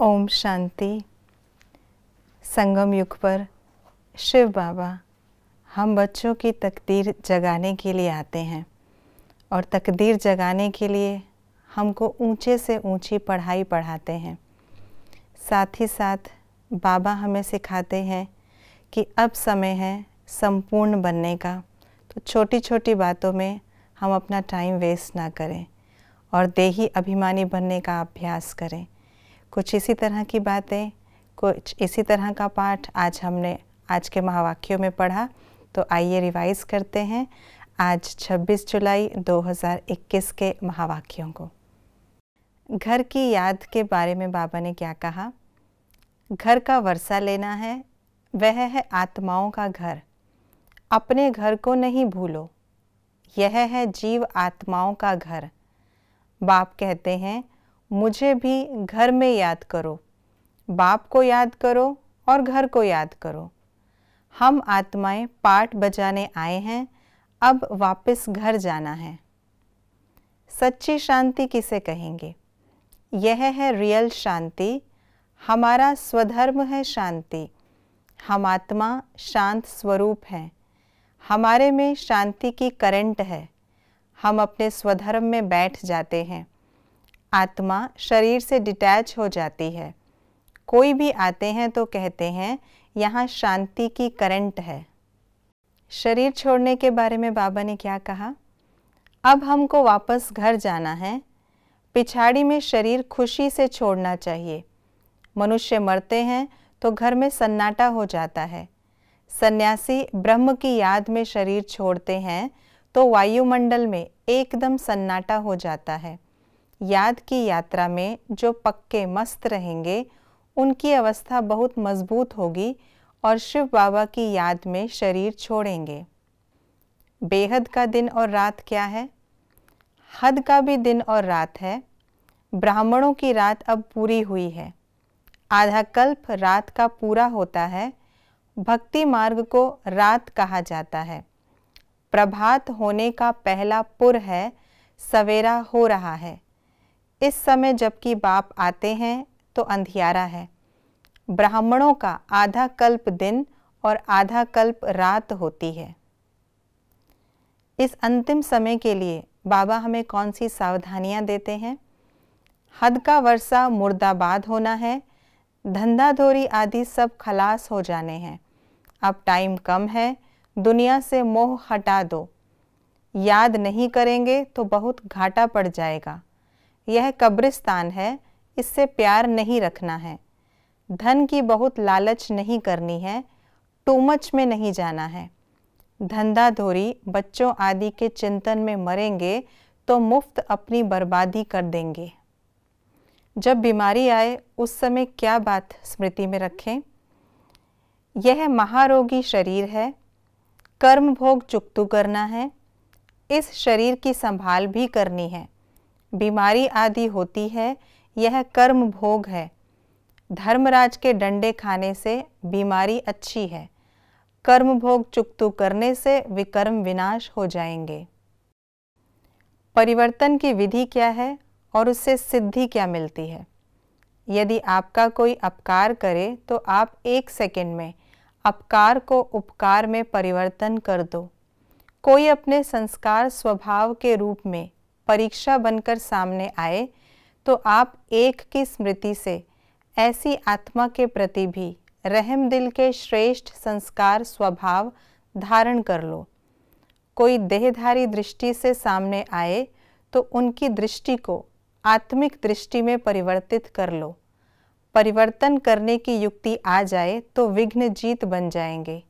ओम शांति संगम युग पर शिव बाबा हम बच्चों की तकदीर जगाने के लिए आते हैं और तकदीर जगाने के लिए हमको ऊंचे से ऊंची पढ़ाई पढ़ाते हैं साथ ही साथ बाबा हमें सिखाते हैं कि अब समय है संपूर्ण बनने का तो छोटी छोटी बातों में हम अपना टाइम वेस्ट ना करें और देही अभिमानी बनने का अभ्यास करें कुछ इसी तरह की बातें कुछ इसी तरह का पाठ आज हमने आज के महावाक्यों में पढ़ा तो आइए रिवाइज करते हैं आज 26 जुलाई 2021 के महावाक्यों को घर की याद के बारे में बाबा ने क्या कहा घर का वर्षा लेना है वह है आत्माओं का घर अपने घर को नहीं भूलो यह है जीव आत्माओं का घर बाप कहते हैं मुझे भी घर में याद करो बाप को याद करो और घर को याद करो हम आत्माएं पाठ बजाने आए हैं अब वापस घर जाना है सच्ची शांति किसे कहेंगे यह है रियल शांति हमारा स्वधर्म है शांति हम आत्मा शांत स्वरूप हैं हमारे में शांति की करंट है हम अपने स्वधर्म में बैठ जाते हैं आत्मा शरीर से डिटैच हो जाती है कोई भी आते हैं तो कहते हैं यहाँ शांति की करंट है शरीर छोड़ने के बारे में बाबा ने क्या कहा अब हमको वापस घर जाना है पिछाड़ी में शरीर खुशी से छोड़ना चाहिए मनुष्य मरते हैं तो घर में सन्नाटा हो जाता है सन्यासी ब्रह्म की याद में शरीर छोड़ते हैं तो वायुमंडल में एकदम सन्नाटा हो जाता है याद की यात्रा में जो पक्के मस्त रहेंगे उनकी अवस्था बहुत मजबूत होगी और शिव बाबा की याद में शरीर छोड़ेंगे बेहद का दिन और रात क्या है हद का भी दिन और रात है ब्राह्मणों की रात अब पूरी हुई है आधा कल्प रात का पूरा होता है भक्ति मार्ग को रात कहा जाता है प्रभात होने का पहला पुर है सवेरा हो रहा है इस समय जबकि बाप आते हैं तो अंधियारा है ब्राह्मणों का आधा कल्प दिन और आधा कल्प रात होती है इस अंतिम समय के लिए बाबा हमें कौन सी सावधानियां देते हैं हद का वर्षा मुर्दाबाद होना है धंधा धोरी आदि सब खलास हो जाने हैं अब टाइम कम है दुनिया से मोह हटा दो याद नहीं करेंगे तो बहुत घाटा पड़ जाएगा यह कब्रिस्तान है इससे प्यार नहीं रखना है धन की बहुत लालच नहीं करनी है टूमच में नहीं जाना है धंधा धोरी बच्चों आदि के चिंतन में मरेंगे तो मुफ्त अपनी बर्बादी कर देंगे जब बीमारी आए उस समय क्या बात स्मृति में रखें यह महारोगी शरीर है कर्म भोग चुकतु करना है इस शरीर की संभाल भी करनी है बीमारी आदि होती है यह कर्म भोग है धर्मराज के डंडे खाने से बीमारी अच्छी है कर्म भोग चुकतु करने से विकर्म विनाश हो जाएंगे परिवर्तन की विधि क्या है और उससे सिद्धि क्या मिलती है यदि आपका कोई अपकार करे तो आप एक सेकंड में अपकार को उपकार में परिवर्तन कर दो कोई अपने संस्कार स्वभाव के रूप में परीक्षा बनकर सामने आए तो आप एक की स्मृति से ऐसी आत्मा के प्रति भी रहम दिल के श्रेष्ठ संस्कार स्वभाव धारण कर लो कोई देहधारी दृष्टि से सामने आए तो उनकी दृष्टि को आत्मिक दृष्टि में परिवर्तित कर लो परिवर्तन करने की युक्ति आ जाए तो विघ्न जीत बन जाएंगे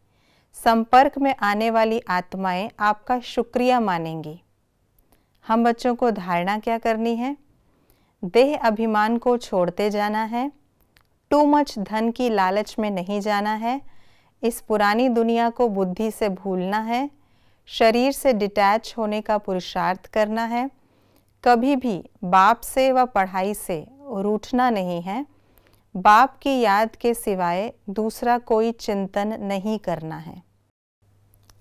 संपर्क में आने वाली आत्माएं आपका शुक्रिया मानेंगी हम बच्चों को धारणा क्या करनी है देह अभिमान को छोड़ते जाना है टू मच धन की लालच में नहीं जाना है इस पुरानी दुनिया को बुद्धि से भूलना है शरीर से डिटैच होने का पुरुषार्थ करना है कभी भी बाप से व पढ़ाई से रूठना नहीं है बाप की याद के सिवाय दूसरा कोई चिंतन नहीं करना है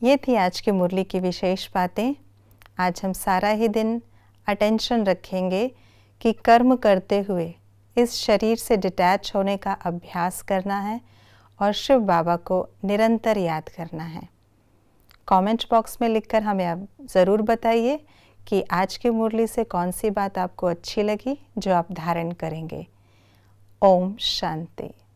ये थी आज की मुरली की विशेष बातें आज हम सारा ही दिन अटेंशन रखेंगे कि कर्म करते हुए इस शरीर से डिटैच होने का अभ्यास करना है और शिव बाबा को निरंतर याद करना है कमेंट बॉक्स में लिखकर हमें अब ज़रूर बताइए कि आज की मुरली से कौन सी बात आपको अच्छी लगी जो आप धारण करेंगे ओम शांति